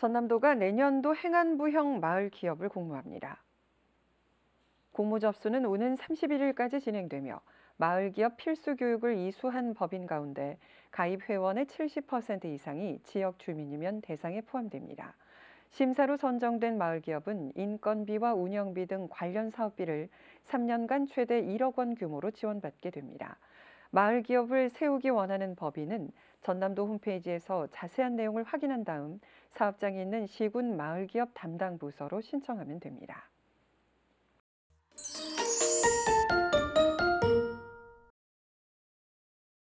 전남도가 내년도 행안부형 마을 기업을 공모합니다. 공모 접수는 오는 31일까지 진행되며 마을 기업 필수 교육을 이수한 법인 가운데 가입 회원의 70% 이상이 지역 주민이면 대상에 포함됩니다. 심사로 선정된 마을 기업은 인건비와 운영비 등 관련 사업비를 3년간 최대 1억 원 규모로 지원받게 됩니다. 마을 기업을 세우기 원하는 법인은 전남도 홈페이지에서 자세한 내용을 확인한 다음 사업장에 있는 시군 마을 기업 담당 부서로 신청하면 됩니다.